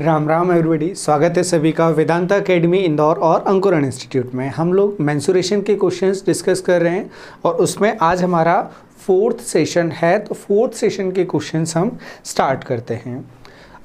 Ram Ram everybody स्वागत है सभी का वेदांता एकेडमी इंदौर और अंकुरण इंस्टीट्यूट में हम लोग मैंसुरेशन के क्वेश्चंस डिस्कस कर रहे हैं और उसमें आज हमारा फोर्थ सेशन है तो फोर्थ सेशन के क्वेश्चंस हम स्टार्ट करते हैं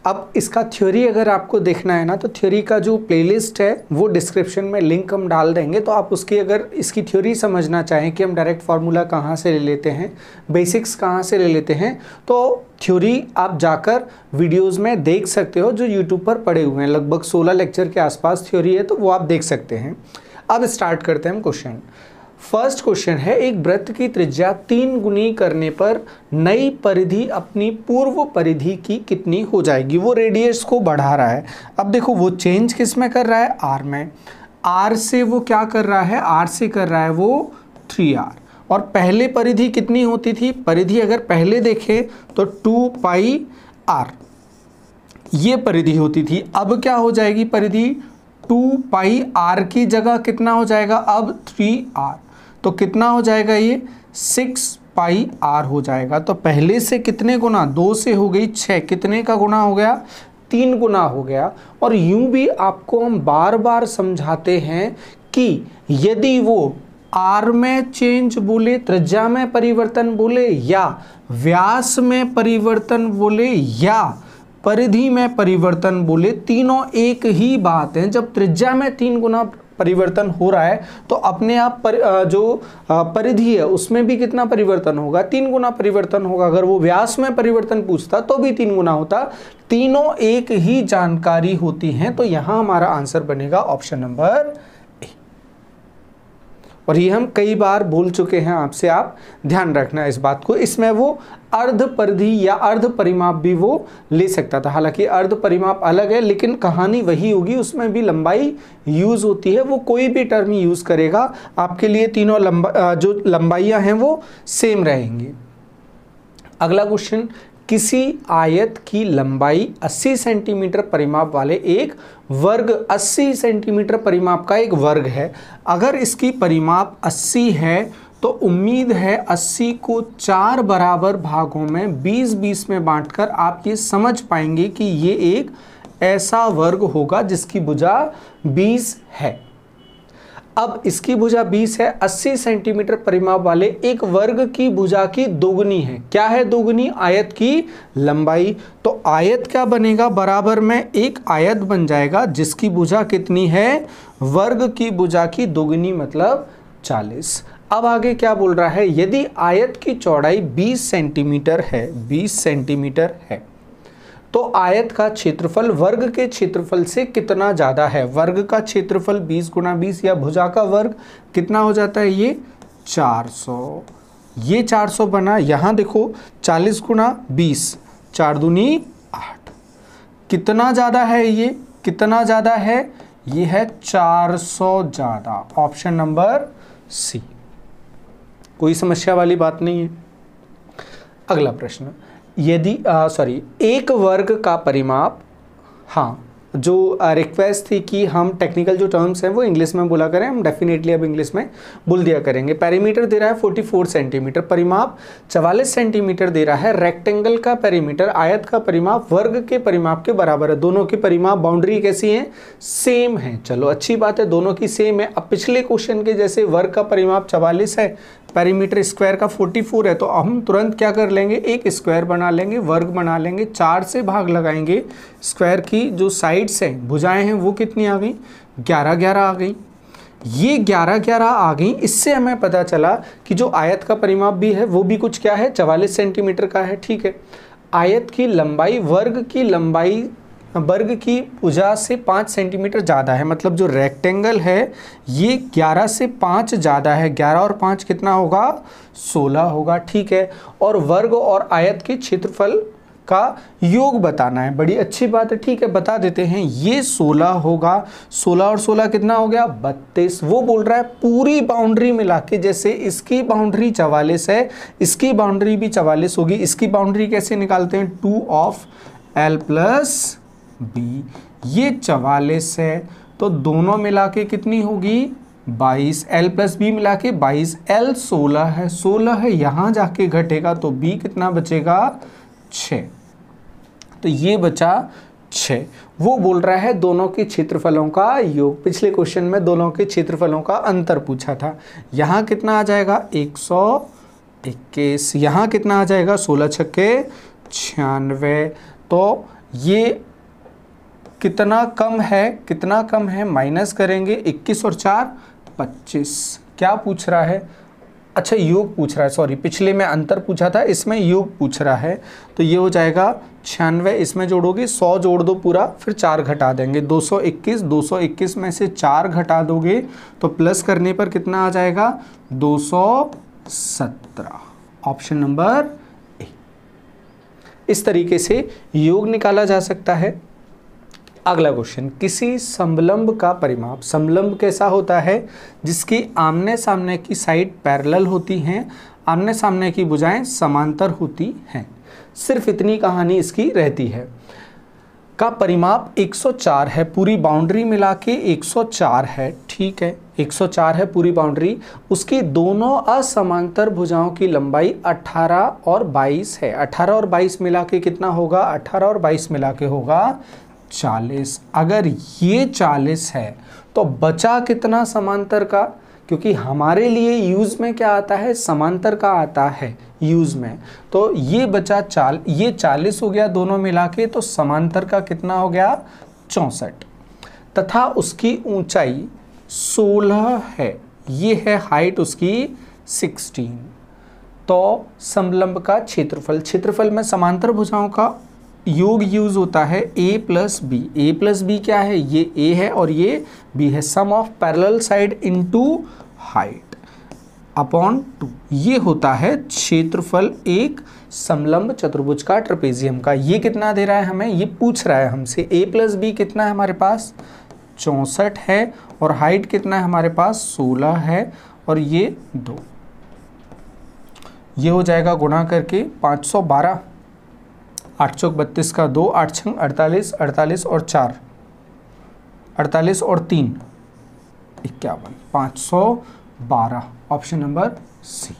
अब इसका थ्योरी अगर आपको देखना है ना तो थ्योरी का जो प्लेलिस्ट है वो डिस्क्रिप्शन में लिंक हम डाल देंगे तो आप उसकी अगर इसकी थ्योरी समझना चाहें कि हम डायरेक्ट फार्मूला कहाँ से ले लेते हैं बेसिक्स कहाँ से ले लेते हैं तो थ्योरी आप जाकर वीडियोस में देख सकते हो जो यूट्यूब पर पड़े हुए हैं लगभग सोलह लेक्चर के आसपास थ्योरी है तो वो आप देख सकते हैं अब स्टार्ट करते हैं हम क्वेश्चन फर्स्ट क्वेश्चन है एक वृत्त की त्रिज्या तीन गुनी करने पर नई परिधि अपनी पूर्व परिधि की कितनी हो जाएगी वो रेडियस को बढ़ा रहा है अब देखो वो चेंज किस में कर रहा है आर में आर से वो क्या कर रहा है आर से कर रहा है वो थ्री आर और पहले परिधि कितनी होती थी परिधि अगर पहले देखें तो टू पाई आर ये परिधि होती थी अब क्या हो जाएगी परिधि टू पाई आर की जगह कितना हो जाएगा अब थ्री आर तो कितना हो जाएगा ये सिक्स पाई आर हो जाएगा तो पहले से कितने गुना दो से हो गई छः कितने का गुना हो गया तीन गुना हो गया और यूं भी आपको हम बार बार समझाते हैं कि यदि वो आर में चेंज बोले त्रिज्या में परिवर्तन बोले या व्यास में परिवर्तन बोले या परिधि में परिवर्तन बोले तीनों एक ही बात है जब त्रिज्या में तीन गुना परिवर्तन हो रहा है तो अपने आप पर जो परिधि है उसमें भी कितना परिवर्तन होगा तीन गुना परिवर्तन होगा अगर वो व्यास में परिवर्तन पूछता तो भी तीन गुना होता तीनों एक ही जानकारी होती हैं तो यहाँ हमारा आंसर बनेगा ऑप्शन नंबर और ये हम कई बार भूल चुके हैं आपसे आप ध्यान रखना इस बात को इसमें वो अर्ध परिधि या अर्ध परिमाप भी वो ले सकता था हालांकि अर्ध परिमाप अलग है लेकिन कहानी वही होगी उसमें भी लंबाई यूज़ होती है वो कोई भी टर्म यूज़ करेगा आपके लिए तीनों लंबा जो लंबाइयां हैं वो सेम रहेंगी अगला क्वेश्चन किसी आयत की लंबाई 80 सेंटीमीटर परिमाप वाले एक वर्ग 80 सेंटीमीटर परिमाप का एक वर्ग है अगर इसकी परिमाप 80 है तो उम्मीद है 80 को चार बराबर भागों में 20-20 में बांटकर आप ये समझ पाएंगे कि ये एक ऐसा वर्ग होगा जिसकी भुजा 20 है अब इसकी भुजा 20 है 80 सेंटीमीटर परिमाप वाले एक वर्ग की भुजा की दोगुनी है क्या है दोगुनी आयत की लंबाई तो आयत क्या बनेगा बराबर में एक आयत बन जाएगा जिसकी भुजा कितनी है वर्ग की भुजा की दोगुनी मतलब 40 अब आगे क्या बोल रहा है यदि आयत की चौड़ाई 20 सेंटीमीटर है 20 सेंटीमीटर है तो आयत का क्षेत्रफल वर्ग के क्षेत्रफल से कितना ज़्यादा है वर्ग का क्षेत्रफल 20 गुना बीस या भुजा का वर्ग कितना हो जाता है ये 400 ये 400 बना यहाँ देखो 40 गुना बीस चार दूनी आठ कितना ज़्यादा है ये कितना ज़्यादा है ये है 400 ज़्यादा ऑप्शन नंबर सी कोई समस्या वाली बात नहीं है अगला प्रश्न यदि सॉरी एक वर्ग का परिमाप हाँ जो रिक्वेस्ट थी कि हम टेक्निकल जो टर्म्स हैं वो इंग्लिश में बोला करें हम डेफिनेटली अब इंग्लिश में बोल दिया करेंगे पैरीमीटर दे रहा है 44 सेंटीमीटर परिमाप 44 सेंटीमीटर दे रहा है रेक्टेंगल का पैरीमीटर आयत का परिमाप वर्ग के परिमाप के बराबर है दोनों की परिमाप बाउंड्री कैसी है सेम है चलो अच्छी बात है दोनों की सेम है अब पिछले क्वेश्चन के जैसे वर्ग का परिमाप चवालीस है पैरीमीटर स्क्वायर का 44 है तो हम तुरंत क्या कर लेंगे एक स्क्वायर बना लेंगे वर्ग बना लेंगे चार से भाग लगाएंगे स्क्वायर की जो साइड्स हैं भुजाएं हैं वो कितनी आ गई ग्यारह ग्यारह आ गई ये ग्यारह ग्यारह आ गई इससे हमें पता चला कि जो आयत का परिमाप भी है वो भी कुछ क्या है चवालीस सेंटीमीटर का है ठीक है आयत की लंबाई वर्ग की लंबाई वर्ग की भुजा से पाँच सेंटीमीटर ज़्यादा है मतलब जो रेक्टेंगल है ये ग्यारह से पाँच ज़्यादा है ग्यारह और पाँच कितना होगा सोलह होगा ठीक है और वर्ग और आयत के क्षेत्रफल का योग बताना है बड़ी अच्छी बात है ठीक है बता देते हैं ये सोलह होगा सोलह और सोलह कितना हो गया बत्तीस वो बोल रहा है पूरी बाउंड्री मिला के जैसे इसकी बाउंड्री चवालीस है इसकी बाउंड्री भी चवालीस होगी इसकी बाउंड्री कैसे निकालते हैं two of L plus B ये चवालीस है तो दोनों मिला के कितनी होगी बाईस एल प्लस बी मिला के बाईस एल सोलह है सोलह है यहाँ जाके घटेगा तो बी कितना बचेगा छ तो ये बचा छ वो बोल रहा है दोनों के क्षेत्रफलों का योग पिछले क्वेश्चन में दोनों के क्षेत्रफलों का अंतर पूछा था यहाँ कितना आ जाएगा एक सौ इक्कीस यहाँ कितना आ जाएगा सोलह छक्के छियानवे तो ये कितना कम है कितना कम है माइनस करेंगे इक्कीस और चार तो पच्चीस क्या पूछ रहा है अच्छा योग पूछ रहा है सॉरी पिछले में अंतर पूछा था इसमें योग पूछ रहा है तो ये हो जाएगा छियानवे इसमें जोड़ोगे सौ जोड़ दो पूरा फिर चार घटा देंगे 221 221 में से चार घटा दोगे तो प्लस करने पर कितना आ जाएगा 217 ऑप्शन नंबर ए इस तरीके से योग निकाला जा सकता है अगला क्वेश्चन किसी समलंब का परिमाप समलंब कैसा होता है जिसकी आमने सामने की साइड पैरेलल होती हैं आमने सामने की भुजाएं समांतर होती हैं सिर्फ इतनी कहानी इसकी रहती है का परिमाप 104 है पूरी बाउंड्री मिला के 104 है ठीक है 104 है पूरी बाउंड्री उसकी दोनों असमांतर भुजाओं की लंबाई 18 और 22 है 18 और 22 मिला के कितना होगा 18 और 22 मिला के होगा चालीस अगर ये चालीस है तो बचा कितना समांतर का क्योंकि हमारे लिए यूज़ में क्या आता है समांतर का आता है यूज़ में तो ये बचा चाल ये चालीस हो गया दोनों मिला के तो समांतर का कितना हो गया चौंसठ तथा उसकी ऊंचाई सोलह है ये है हाइट उसकी सिक्सटीन तो समलंब का क्षेत्रफल क्षेत्रफल में समांतर भुजाओं का योग यूज होता है A plus B A plus B क्या है ये ए है और ये बी है sum of parallel side into height upon two ये होता है क्षेत्रफल एक समलंब चतुर्भुज का ट्रपेजियम का ये कितना दे रहा है हमें ये पूछ रहा है हमसे ए प्लस बी कितना है हमारे पास चौंसठ है और हाइट कितना है हमारे पास सोलह है और ये दो ये हो जाएगा गुणा करके पाँच सौ बारह आठ चौक बत्तीस का दो आठ छंग अड़तालीस अड़तालीस और चार अड़तालीस और तीन इक्यावन पाँच सौ बारह option number C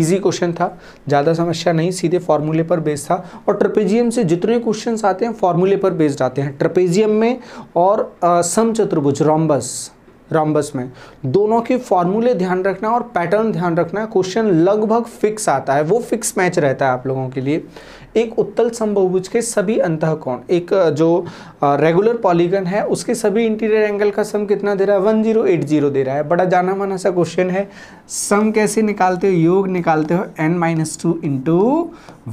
easy question था ज़्यादा समस्या नहीं सीधे फॉर्मूले पर बेस्ड था और ट्रपेजियम से जितने क्वेश्चन आते हैं फॉर्मूले पर बेस्ड आते हैं ट्रपेजियम में और समचतुर्भुज रॉम्बस रॉम्बस में दोनों के फॉर्मूले ध्यान रखना और पैटर्न ध्यान रखना क्वेश्चन लगभग फिक्स आता है वो फिक्स मैच रहता है आप लोगों के लिए एक उत्तल समबहुभुज के सभी अंतःकोण एक जो रेगुलर पॉलीगन है उसके सभी इंटीरियर एंगल का सम कितना दे रहा है वन जीरो एट जीरो दे रहा है बड़ा जाना माना सा क्वेश्चन है सम कैसे निकालते हो योग निकालते हो N minus two into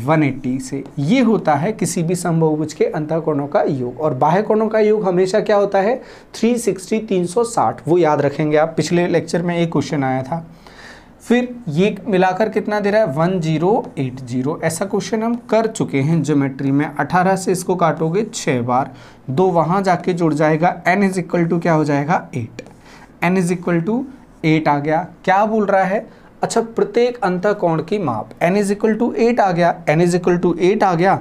one eighty से ये होता है किसी भी समबहुभुज के अंतःकोणों का योग और बाह्य कोणों का योग हमेशा क्या होता है थ्री सिक्सटी तीन सौ साठ वो याद रखेंगे आप पिछले लेक्चर में एक क्वेश्चन आया था फिर ये मिलाकर कितना दे रहा है वन जीरो एट जीरो ऐसा क्वेश्चन हम कर चुके हैं ज्योमेट्री में अठारह से इसको काटोगे छः बार दो वहाँ जाके जुड़ जाएगा एन इज इक्वल टू क्या हो जाएगा eight N is equal to eight आ गया क्या बोल रहा है अच्छा प्रत्येक अंतर कोण की माप N is equal to eight आ गया N is equal to eight आ गया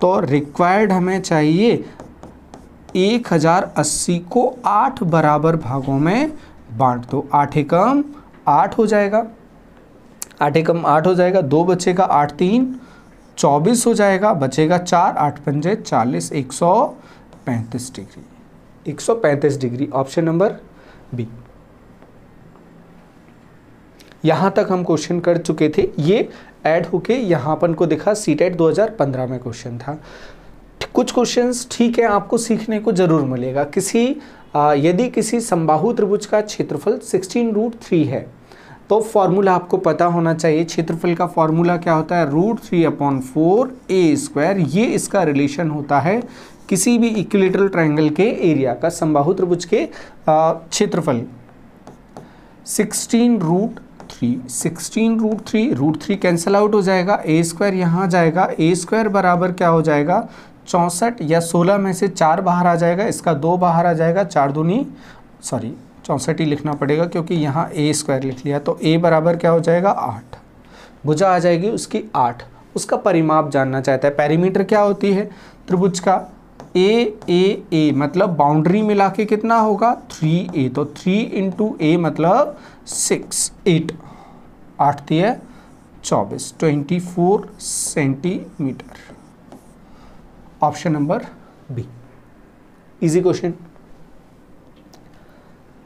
तो रिक्वायर्ड हमें चाहिए एक हज़ार अस्सी को आठ बराबर भागों में बांट दो आठ एकम आठ हो जाएगा आठ एकम आठ हो जाएगा दो बच्चे का आठ तीन चौबीस हो जाएगा बचेगा चार आठ पंजे चालीस एक सौ पैंतीस डिग्री एक सौ पैंतीस डिग्री ऑप्शन नंबर बी यहां तक हम क्वेश्चन कर चुके थे ये ऐड होके यहाँ अपन को दिखा सी टेट दो में क्वेश्चन था कुछ क्वेश्चंस ठीक है आपको सीखने को ज़रूर मिलेगा किसी यदि किसी संबाहु त्रिभुज का क्षेत्रफल सिक्सटीन रूट थ्री है तो फॉर्मूला आपको पता होना चाहिए क्षेत्रफल का फॉर्मूला क्या होता है root three upon four A square ये इसका रिलेशन होता है किसी भी इक्विलेटरल ट्रायंगल के एरिया का संबाहु त्रिभुज के क्षेत्रफल sixteen root three sixteen root three root three cancel out हो जाएगा ए स्क्वायर यहाँ जाएगा ए स्क्वायर बराबर क्या हो जाएगा चौंसठ या सोलह में से चार बाहर आ जाएगा इसका दो बाहर आ जाएगा चार दूनी सॉरी चौंसठ ही लिखना पड़ेगा क्योंकि यहाँ ए स्क्वायर लिख लिया तो ए बराबर क्या हो जाएगा आठ भुजा आ जाएगी उसकी आठ उसका परिमाप जानना चाहता है पैरीमीटर क्या होती है त्रिभुज का ए ए ए मतलब बाउंड्री मिला के कितना होगा थ्री ए तो थ्री इंटू ए मतलब सिक्स एट आठ दिए चौबीस twenty four centimetre option number B easy question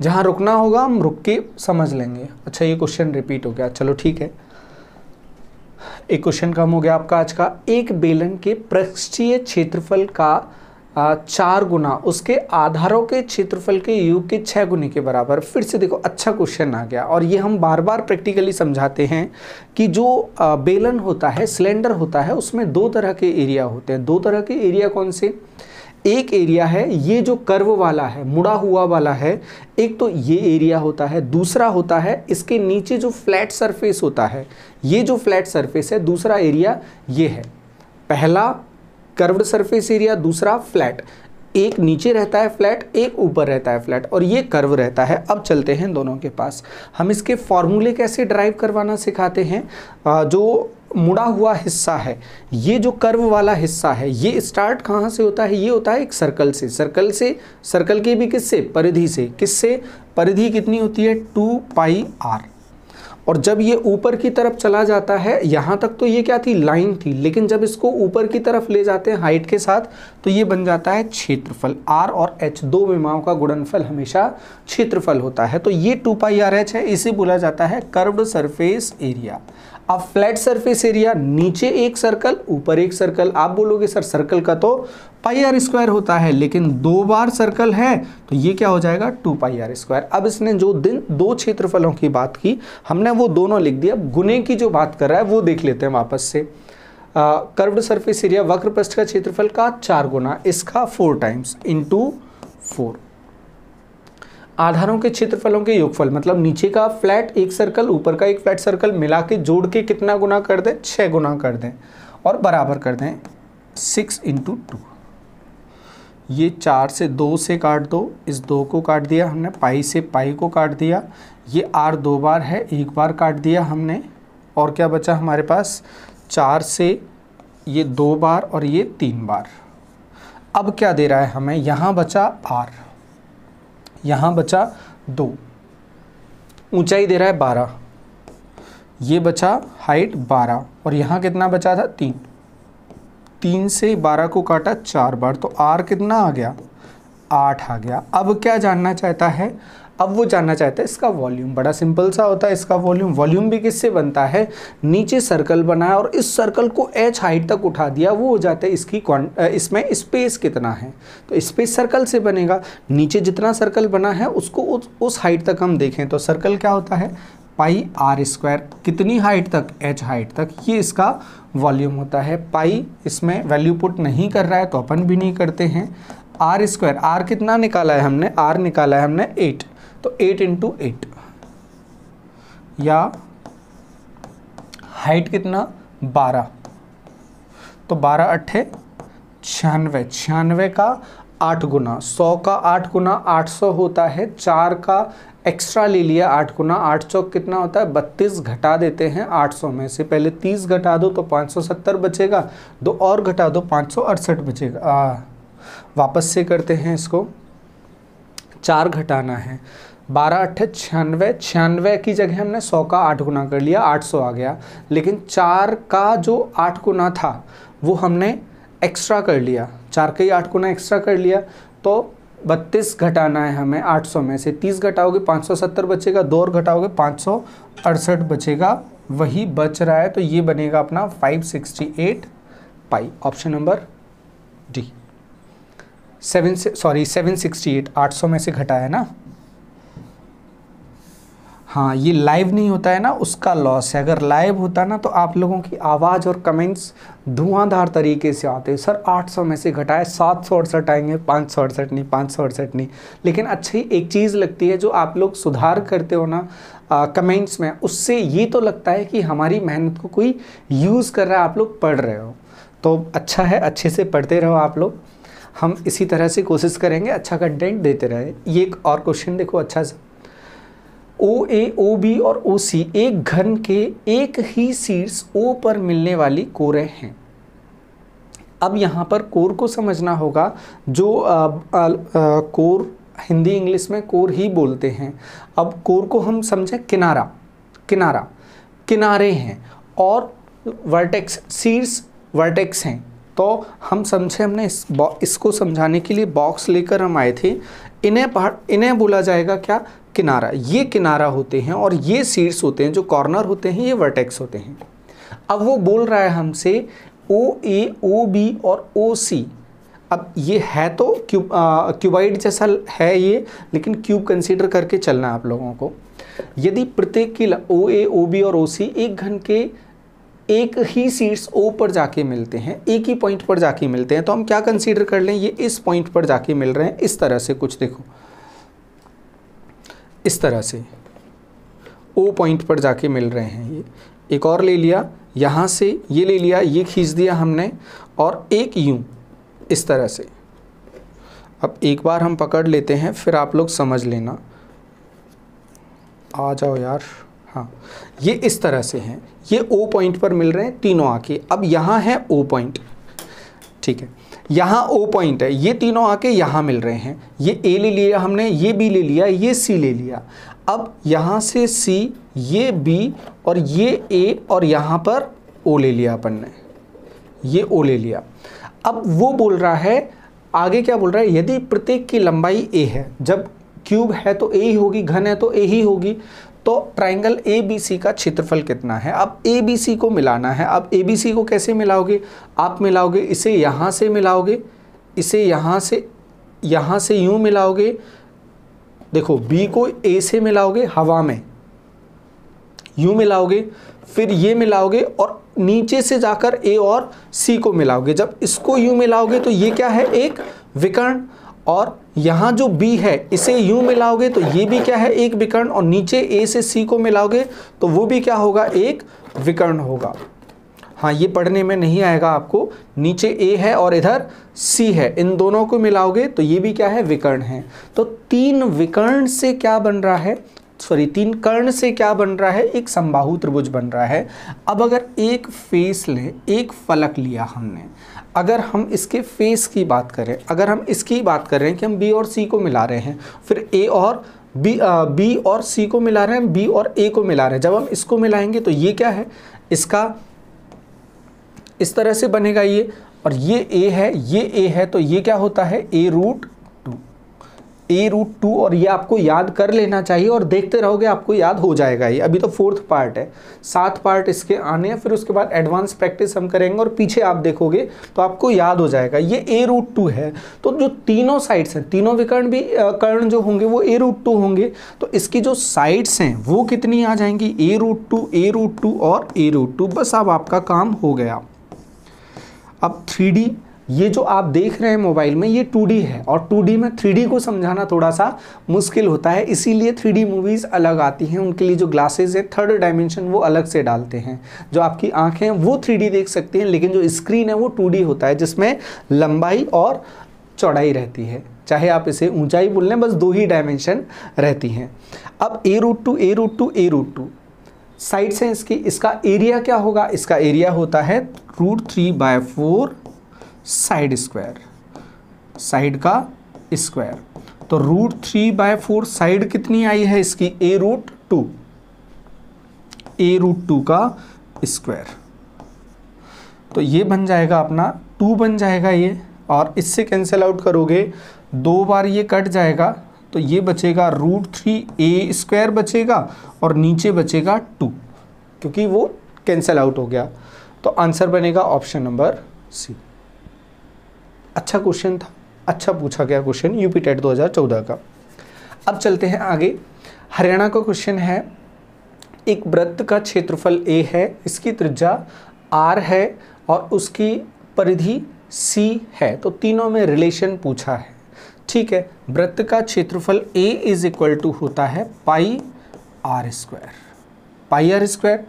जहाँ रुकना होगा हम रुक के समझ लेंगे अच्छा ये क्वेश्चन रिपीट हो गया चलो ठीक है एक क्वेश्चन कम हो गया आपका आज का एक बेलन के पृष्ठीय क्षेत्रफल का चार गुना उसके आधारों के क्षेत्रफल के योग के छः गुने के बराबर फिर से देखो अच्छा क्वेश्चन आ गया और ये हम बार बार प्रैक्टिकली समझाते हैं कि जो बेलन होता है सिलेंडर होता है उसमें दो तरह के एरिया होते हैं दो तरह के एरिया कौन से एक एरिया है ये जो कर्व वाला है मुड़ा हुआ वाला है एक तो ये एरिया होता है दूसरा होता है इसके नीचे जो फ्लैट सरफेस होता है ये जो फ्लैट सरफेस है दूसरा एरिया ये है पहला कर्व्ड सरफेस एरिया दूसरा फ्लैट एक नीचे रहता है फ्लैट एक ऊपर रहता है फ्लैट और ये कर्व रहता है अब चलते हैं दोनों के पास हम इसके फॉर्मूले कैसे ड्राइव करवाना सिखाते हैं जो मुड़ा हुआ हिस्सा है ये जो कर्व वाला हिस्सा है ये स्टार्ट कहाँ से होता है ये होता है एक सर्कल से सर्कल से सर्कल के भी किससे परिधि से किससे परिधि कितनी होती है टू पाई आर और जब ये ऊपर की तरफ चला जाता है यहाँ तक तो ये क्या थी लाइन थी लेकिन जब इसको ऊपर की तरफ ले जाते हैं हाइट के साथ तो ये बन जाता है क्षेत्रफल आर और एच दो विमाओं का गुणनफल हमेशा क्षेत्रफल होता है तो ये टू पाई आर एच है इसे बोला जाता है कर्व्ड सरफेस एरिया अब फ्लैट सरफेस एरिया नीचे एक सर्कल ऊपर एक सर्कल आप बोलोगे सर सर्कल का तो पाई आर स्क्वायर होता है लेकिन दो बार सर्कल है तो ये क्या हो जाएगा टू पाई आर स्क्वायर अब इसने जो दिन दो क्षेत्रफलों की बात की हमने वो दोनों लिख दिया अब गुने की जो बात कर रहा है वो देख लेते हैं वापस से कर्व्ड सर्फेस एरिया वक्र पृष्ठ का क्षेत्रफल का चार गुना इसका फोर टाइम्स इंटू फोर आधारों के क्षेत्रफलों के योगफल मतलब नीचे का फ्लैट एक सर्कल ऊपर का एक फ्लैट सर्कल मिला के जोड़ के कितना गुना कर दें छः गुना कर दें और बराबर कर दें सिक्स इंटू टू ये चार से दो से काट दो इस दो को काट दिया हमने पाई से पाई को काट दिया ये आर दो बार है एक बार काट दिया हमने और क्या बचा हमारे पास चार से ये दो बार और ये तीन बार अब क्या दे रहा है हमें यहाँ बचा आर यहाँ बचा दो ऊंचाई दे रहा है बारह ये बचा हाइट बारह और यहाँ कितना बचा था तीन तीन से बारह को काटा चार बार तो आर कितना आ गया आठ आ गया अब क्या जानना चाहता है अब वो जानना चाहता है इसका वॉल्यूम बड़ा सिंपल सा होता है इसका वॉल्यूम वॉल्यूम भी किससे बनता है नीचे सर्कल बनाया और इस सर्कल को एच हाइट तक उठा दिया वो हो जाता है इसकी इसमें स्पेस कितना है तो स्पेस सर्कल से बनेगा नीचे जितना सर्कल बना है उसको उस, उस हाइट तक हम देखें तो सर्कल क्या होता है पाई आर स्क्वायर कितनी हाइट तक एच हाइट तक ये इसका वॉल्यूम होता है पाई इसमें वैल्यू पुट नहीं कर रहा है तो अपन भी नहीं करते हैं आर स्क्वायर आर कितना निकाला है हमने आर निकाला है हमने एट तो एट इंटू एट या हाइट कितना बारह तो बारह अट्ठे छियानवे छियानवे का आठ गुना सौ का आठ गुना आठ सौ होता है चार का एक्स्ट्रा ले लिया आठ गुना आठ सौ कितना होता है बत्तीस घटा देते हैं आठ सौ में से पहले तीस घटा दो तो पाँच सौ सत्तर बचेगा दो और घटा दो पाँच सौ अड़सठ बचेगा आ, वापस से करते हैं इसको चार घटाना है बारह अट्ठे छियानवे छियानवे की जगह हमने सौ का आठ गुना कर लिया आठ सौ आ गया लेकिन चार का जो आठ गुना था वो हमने एक्स्ट्रा कर लिया चार का ही आठ गुना एक्स्ट्रा कर लिया तो बत्तीस घटाना है हमें आठ सौ में से तीस घटाओगे पाँच सौ सत्तर बचेगा दो और घटाओगे पाँच सौ अड़सठ बचेगा वही बच रहा है तो ये बनेगा अपना five sixty eight pi option number D seven sorry seven sixty eight आठ सौ में से घटाया ना हाँ ये लाइव नहीं होता है ना उसका लॉस है अगर लाइव होता ना तो आप लोगों की आवाज़ और कमेंट्स धुआंधार तरीके से आते हैं सर 800 में से घटाए सात सौ अड़सठ आएंगे पाँच सौ अड़सठ नहीं पाँच सौ अड़सठ नहीं लेकिन अच्छी एक चीज़ लगती है जो आप लोग सुधार करते हो ना कमेंट्स में उससे ये तो लगता है कि हमारी मेहनत को कोई यूज़ कर रहा है आप लोग पढ़ रहे हो तो अच्छा है अच्छे से पढ़ते रहो आप लोग हम इसी तरह से कोशिश करेंगे अच्छा कंटेंट देते रहें ये एक और क्वेश्चन देखो अच्छा सा ओ ए ओ बी और ओ सी एक घन के एक ही शीर्ष ओ पर मिलने वाली कोरें हैं अब यहाँ पर कोर को समझना होगा जो आ, आ, आ, कोर हिंदी इंग्लिश में कोर ही बोलते हैं अब कोर को हम समझें किनारा किनारा किनारे हैं और वर्टेक्स शीर्ष वर्टेक्स हैं तो हम समझे हमने इस इसको समझाने के लिए बॉक्स लेकर हम आए थे इन्हें पहाड़ इन्हें बोला जाएगा क्या किनारा ये किनारा होते हैं और ये सीड्स होते हैं जो कॉर्नर होते हैं ये वर्टेक्स होते हैं अब वो बोल रहा है हमसे ओ ए ओ बी और ओ सी अब ये है तो क्यूब क्यूबाइड जैसा है ये लेकिन क्यूब कंसीडर करके चलना आप लोगों को यदि प्रत्येक की ओ ए ओ बी और ओ सी एक घन के एक ही सीट्स ओ पर जाके मिलते हैं एक ही पॉइंट पर जाके मिलते हैं तो हम क्या कंसीडर कर लें ये इस पॉइंट पर जाके मिल रहे हैं इस तरह से कुछ देखो इस तरह से ओ पॉइंट पर जाके मिल रहे हैं ये एक और ले लिया यहाँ से ये ले लिया ये खींच दिया हमने और एक यूं इस तरह से अब एक बार हम पकड़ लेते हैं फिर आप लोग समझ लेना आ जाओ यार हाँ ये इस तरह से हैं ये ओ पॉइंट पर मिल रहे हैं तीनों आके अब यहाँ है ओ पॉइंट ठीक है यहाँ ओ पॉइंट है ये तीनों आके यहाँ मिल रहे हैं ये ए ले लिया हमने ये बी ले लिया ये सी ले लिया अब यहाँ से सी ये बी और ये ए और यहाँ पर ओ ले लिया अपन ने ये ओ ले लिया अब वो बोल रहा है आगे क्या बोल रहा है यदि प्रत्येक की लंबाई ए है जब क्यूब है तो ए ही होगी घन है तो ए ही होगी तो ट्राइंगल ए बी सी का क्षेत्रफल कितना है अब ए बी सी को मिलाना है अब ए बी सी को कैसे मिलाओगे आप मिलाओगे इसे यहाँ से मिलाओगे इसे यहाँ से यहाँ से यूँ मिलाओगे देखो बी को ए से मिलाओगे हवा में यूँ मिलाओगे फिर ये मिलाओगे और नीचे से जाकर ए और सी को मिलाओगे जब इसको यूँ मिलाओगे तो ये क्या है एक विकर्ण और यहाँ जो B है इसे U मिलाओगे तो ये भी क्या है एक विकर्ण और नीचे A से C को मिलाओगे तो वो भी क्या होगा एक विकर्ण होगा हाँ ये पढ़ने में नहीं आएगा आपको नीचे A है और इधर C है इन दोनों को मिलाओगे तो ये भी क्या है विकर्ण है तो तीन विकर्ण से क्या बन रहा है सॉरी तीन कर्ण से क्या बन रहा है एक संबाहु त्रिभुज बन रहा है अब अगर एक फेस ले एक फलक लिया हमने अगर हम इसके फेस की बात करें अगर हम इसकी बात कर रहे हैं कि हम बी और सी को मिला रहे हैं फिर ए और बी बी और सी को मिला रहे हैं बी और ए को मिला रहे हैं जब हम इसको मिलाएंगे तो ये क्या है इसका इस तरह से बनेगा ये और ये ए है ये ए है तो ये क्या होता है A root A root two और ये आपको याद कर लेना चाहिए और देखते रहोगे आपको याद हो जाएगा ये अभी तो फोर्थ पार्ट है सात पार्ट इसके आने हैं फिर उसके बाद एडवांस प्रैक्टिस हम करेंगे और पीछे आप देखोगे तो आपको याद हो जाएगा ये ए रूट टू है तो जो तीनों साइड्स हैं तीनों विकर्ण भी कर्ण जो होंगे वो ए रूट टू होंगे तो इसकी जो साइड्स हैं वो कितनी आ जाएंगी A root two A root two और ए रूट टू बस अब आपका काम हो गया अब थ्री ये जो आप देख रहे हैं मोबाइल में ये 2D है और 2D में 3D को समझाना थोड़ा सा मुश्किल होता है इसीलिए 3D मूवीज़ अलग आती हैं उनके लिए जो ग्लासेस है थर्ड डायमेंशन वो अलग से डालते हैं जो आपकी आंखें हैं वो 3D देख सकती हैं लेकिन जो स्क्रीन है वो 2D होता है जिसमें लंबाई और चौड़ाई रहती है चाहे आप इसे ऊंचाई बोल लें बस दो ही डायमेंशन रहती हैं अब A root two A root two A root two side से इसकी इसका एरिया क्या होगा इसका एरिया होता है root three by four side square side का स्क्वायर तो root three by four side कितनी आई है इसकी A root two A root two का स्क्वायर तो ये बन जाएगा अपना टू बन जाएगा ये और इससे कैंसिल आउट करोगे दो बार ये कट जाएगा तो ये बचेगा रूट थ्री ए स्क्वायर बचेगा और नीचे बचेगा टू क्योंकि वो कैंसिल आउट हो गया तो आंसर बनेगा ऑप्शन नंबर सी अच्छा क्वेश्चन था अच्छा पूछा गया क्वेश्चन यूपी टेट 2014 का अब चलते हैं आगे हरियाणा का क्वेश्चन है एक व्रत का क्षेत्रफल ए है इसकी त्रिज्या आर है और उसकी परिधि सी है तो तीनों में रिलेशन पूछा है ठीक है व्रत का क्षेत्रफल ए इज इक्वल टू होता है pi R square pi R square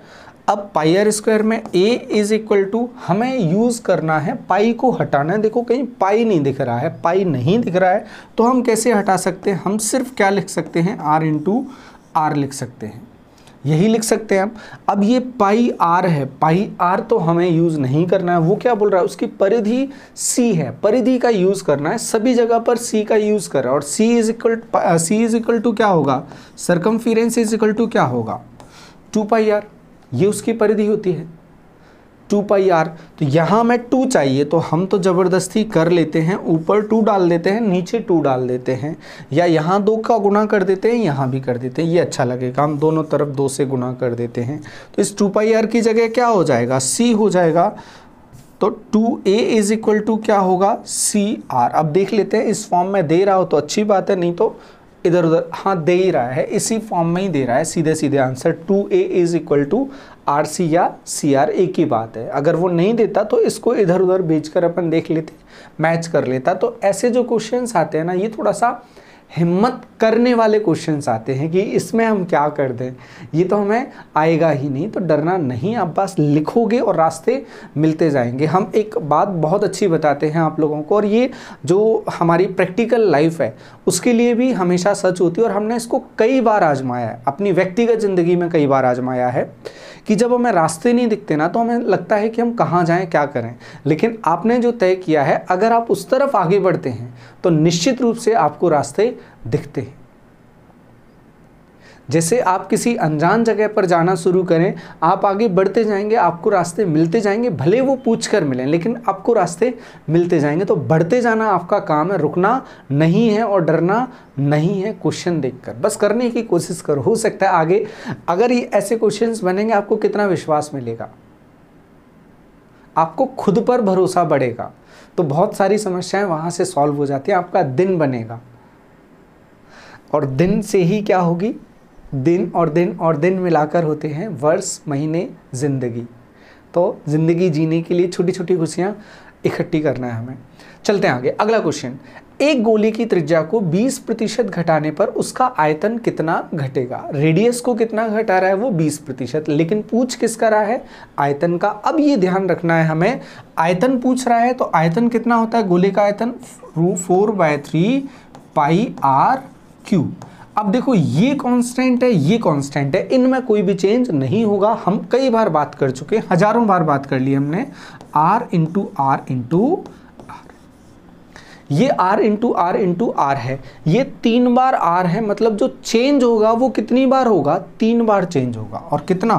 अब पाई आर स्क्वायर में ए इज इक्वल टू हमें यूज़ करना है पाई को हटाना है देखो कहीं पाई नहीं दिख रहा है पाई नहीं दिख रहा है तो हम कैसे हटा सकते हैं हम सिर्फ क्या लिख सकते हैं इन टू आर लिख सकते हैं यही लिख सकते हैं हम अब ये पाई आर है पाई आर तो हमें यूज़ नहीं करना है वो क्या बोल रहा है उसकी परिधि सी है परिधि का यूज़ करना है सभी जगह पर सी का यूज़ कर रहा है और C is equal C is equal to क्या होगा सरकम इज इक्वल टू क्या होगा टू पाई आर ये उसकी परिधि होती है टू पाई आर तो यहाँ में टू चाहिए तो हम तो ज़बरदस्ती कर लेते हैं ऊपर टू डाल देते हैं नीचे टू डाल देते हैं या यहाँ दो का गुना कर देते हैं यहाँ भी कर देते हैं ये अच्छा लगेगा हम दोनों तरफ दो से गुना कर देते हैं तो इस टू पाई आर की जगह क्या हो जाएगा सी हो जाएगा तो two A is equal to क्या होगा सी आर अब देख लेते हैं इस फॉर्म में दे रहा हो तो अच्छी बात है नहीं तो इधर उधर हाँ दे ही रहा है इसी फॉर्म में ही दे रहा है सीधे सीधे answer two A is equal to R C या सी आर ए की बात है अगर वो नहीं देता तो इसको इधर उधर भेज कर अपन देख लेते मैच कर लेता तो ऐसे जो क्वेश्चन आते हैं ना ये थोड़ा सा हिम्मत करने वाले क्वेश्चंस आते हैं कि इसमें हम क्या कर दें ये तो हमें आएगा ही नहीं तो डरना नहीं आप बस लिखोगे और रास्ते मिलते जाएंगे हम एक बात बहुत अच्छी बताते हैं आप लोगों को और ये जो हमारी प्रैक्टिकल लाइफ है उसके लिए भी हमेशा सच होती है और हमने इसको कई बार आजमाया है अपनी व्यक्तिगत ज़िंदगी में कई बार आजमाया है कि जब हमें रास्ते नहीं दिखते ना तो हमें लगता है कि हम कहाँ जाएँ क्या करें लेकिन आपने जो तय किया है अगर आप उस तरफ आगे बढ़ते हैं तो निश्चित रूप से आपको रास्ते दिखते हैं जैसे आप किसी अनजान जगह पर जाना शुरू करें आप आगे बढ़ते जाएंगे आपको रास्ते मिलते जाएंगे भले वो पूछ कर मिलें लेकिन आपको रास्ते मिलते जाएंगे तो बढ़ते जाना आपका काम है रुकना नहीं है और डरना नहीं है क्वेश्चन देखकर बस करने की कोशिश करो हो सकता है आगे अगर ये ऐसे क्वेश्चन बनेंगे आपको कितना विश्वास मिलेगा आपको खुद पर भरोसा बढ़ेगा तो बहुत सारी समस्याएं वहां से सॉल्व हो जाती है आपका दिन बनेगा और दिन से ही क्या होगी दिन और दिन और दिन मिलाकर होते हैं वर्ष महीने ज़िंदगी तो ज़िंदगी जीने के लिए छोटी छोटी खुशियाँ इकट्ठी करना है हमें चलते हैं आगे अगला क्वेश्चन एक गोली की त्रिज्या को 20 प्रतिशत घटाने पर उसका आयतन कितना घटेगा रेडियस को कितना घटा रहा है वो 20 प्रतिशत लेकिन पूछ किसका रहा है आयतन का अब ये ध्यान रखना है हमें आयतन पूछ रहा है तो आयतन कितना होता है गोले का आयतन रू four by three pi R cube अब देखो ये कांस्टेंट है ये कांस्टेंट है इनमें कोई भी चेंज नहीं होगा हम कई बार बात कर चुके हजारों बार बात कर ली हमने आर इंटू आर इंटू ये R into R into R है ये तीन बार आर है मतलब जो चेंज होगा वो कितनी बार होगा तीन बार चेंज होगा और कितना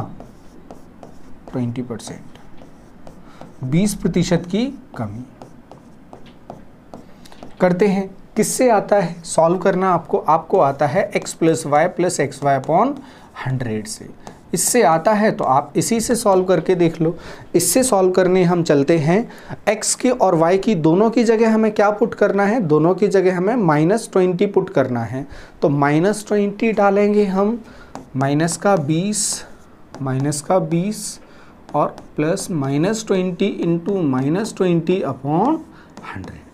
ट्वेंटी परसेंट बीस प्रतिशत की कमी करते हैं किससे आता है सॉल्व करना आपको आपको आता है X plus Y plus X Y upon hundred से इससे आता है तो आप इसी से सॉल्व करके देख लो इससे सॉल्व करने हम चलते हैं x की और y की दोनों की जगह हमें क्या पुट करना है दोनों की जगह हमें माइनस ट्वेंटी पुट करना है तो माइनस ट्वेंटी डालेंगे हम माइनस का बीस माइनस का बीस और plus minus twenty into minus twenty upon hundred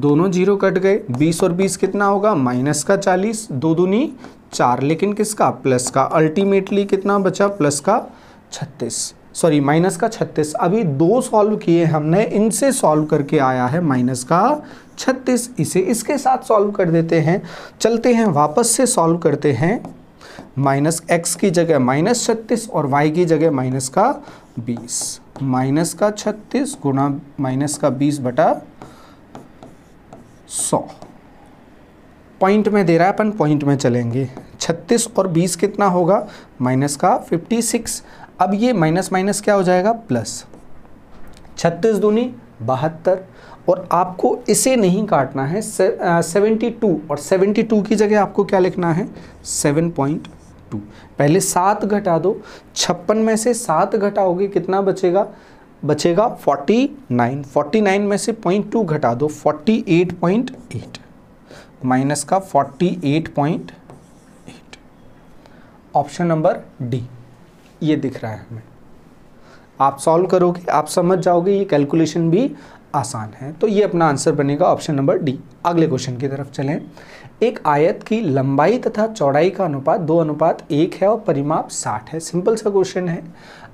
दोनों जीरो कट गए बीस और बीस कितना होगा माइनस का चालीस दो दूनी चार लेकिन किसका प्लस का अल्टीमेटली कितना बचा प्लस का छत्तीस सॉरी माइनस का छत्तीस अभी दो सॉल्व किए हमने इनसे सॉल्व करके आया है माइनस का छत्तीस इसे इसके साथ सॉल्व कर देते हैं चलते हैं वापस से सॉल्व करते हैं माइनस एक्स की जगह माइनस छत्तीस और वाई की जगह माइनस का बीस माइनस का छत्तीस गुना माइनस का बीस बटा सौ पॉइंट में दे रहा है अपन पॉइंट में चलेंगे छत्तीस और बीस कितना होगा माइनस का फिफ्टी सिक्स अब ये माइनस माइनस क्या हो जाएगा प्लस छत्तीस दूनी बहत्तर और आपको इसे नहीं काटना है सेवेंटी टू और सेवेंटी टू की जगह आपको क्या लिखना है सेवन पॉइंट टू पहले सात घटा दो छप्पन में से सात घटाओगे कितना बचेगा बचेगा फोर्टी नाइन फोर्टी नाइन में से पॉइंट टू घटा दो forty eight point eight minus का 48.8 ऑप्शन नंबर डी ये दिख रहा है हमें आप सॉल्व करोगे आप समझ जाओगे ये कैलकुलेशन भी आसान है तो ये अपना आंसर बनेगा ऑप्शन नंबर डी अगले क्वेश्चन की तरफ चलें एक आयत की लंबाई तथा चौड़ाई का अनुपात दो अनुपात एक है और परिमाप साठ है सिंपल सा क्वेश्चन है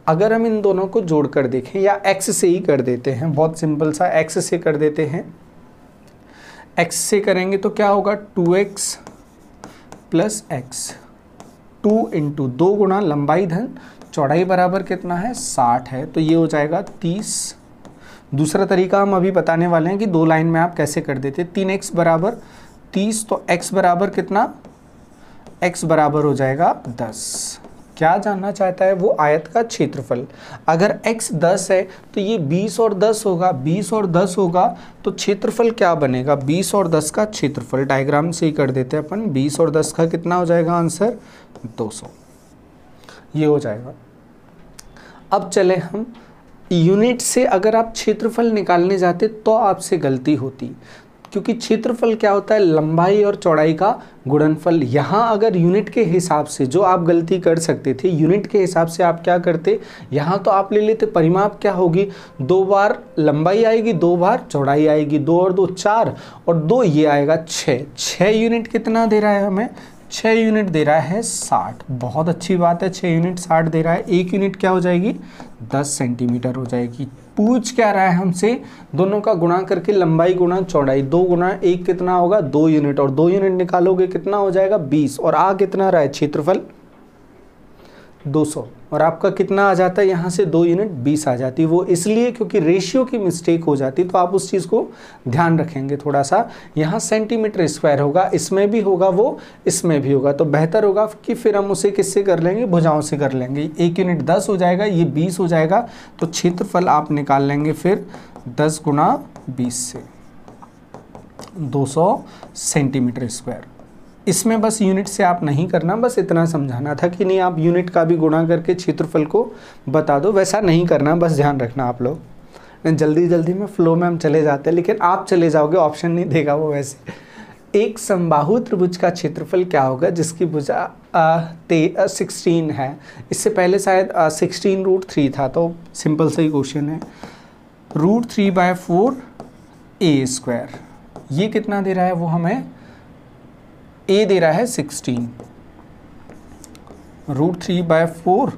अगर हम इन दोनों को जोड़कर देखें या एक्स से ही कर देते हैं बहुत सिंपल सा एक्स से कर देते हैं एक्स से करेंगे तो क्या होगा two X plus X two into दो गुणा लंबाई धन चौड़ाई बराबर कितना है साठ है तो ये हो जाएगा तीस दूसरा तरीका हम अभी बताने वाले हैं कि दो लाइन में आप कैसे कर देते तीन एक्स बराबर तीस तो एक्स बराबर कितना एक्स बराबर हो जाएगा दस क्या जानना चाहता है वो आयत का क्षेत्रफल अगर x 10 है तो ये 20 और 10 होगा 20 और 10 होगा तो क्षेत्रफल क्या बनेगा 20 और 10 का क्षेत्रफल डायग्राम से ही कर देते हैं अपन 20 और 10 का कितना हो जाएगा आंसर 200 ये हो जाएगा अब चले हम यूनिट से अगर आप क्षेत्रफल निकालने जाते तो आपसे गलती होती क्योंकि क्षेत्रफल क्या होता है लंबाई और चौड़ाई का गुणनफल यहाँ अगर यूनिट के हिसाब से जो आप गलती कर सकते थे यूनिट के हिसाब से आप क्या करते यहाँ तो आप ले लेते परिमाप क्या होगी दो बार लंबाई आएगी दो बार चौड़ाई आएगी दो और दो चार और दो ये आएगा छः छः यूनिट कितना दे रहा है हमें छः यूनिट दे रहा है साठ बहुत अच्छी बात है छः यूनिट साठ दे रहा है एक यूनिट क्या हो जाएगी दस सेंटीमीटर हो जाएगी पूछ क्या रहा है हमसे दोनों का गुणा करके लंबाई गुणा चौड़ाई दो गुणा एक कितना होगा दो यूनिट और दो यूनिट निकालोगे कितना हो जाएगा बीस और आ कितना रहा है क्षेत्रफल दो सौ और आपका कितना आ जाता है यहाँ से दो यूनिट बीस आ जाती है वो इसलिए क्योंकि रेशियो की मिस्टेक हो जाती तो आप उस चीज़ को ध्यान रखेंगे थोड़ा सा यहाँ सेंटीमीटर स्क्वायर होगा इसमें भी होगा वो इसमें भी होगा तो बेहतर होगा कि फिर हम उसे किससे कर लेंगे भुजाओं से कर लेंगे एक यूनिट दस हो जाएगा ये बीस हो जाएगा तो क्षेत्रफल आप निकाल लेंगे फिर दस गुना बीस से दो सेंटीमीटर स्क्वायर इसमें बस यूनिट से आप नहीं करना बस इतना समझाना था कि नहीं आप यूनिट का भी गुणा करके क्षेत्रफल को बता दो वैसा नहीं करना बस ध्यान रखना आप लोग जल्दी जल्दी में फ्लो में हम चले जाते हैं लेकिन आप चले जाओगे ऑप्शन नहीं देगा वो वैसे एक संबाहु त्रिभुज का क्षेत्रफल क्या होगा जिसकी भुजा सिक्सटीन है इससे पहले शायद सिक्सटीन रूट थ्री था तो सिंपल सा ही क्वेश्चन है root three by four A square ये कितना दे रहा है वो हमें ए दे रहा है sixteen root three by four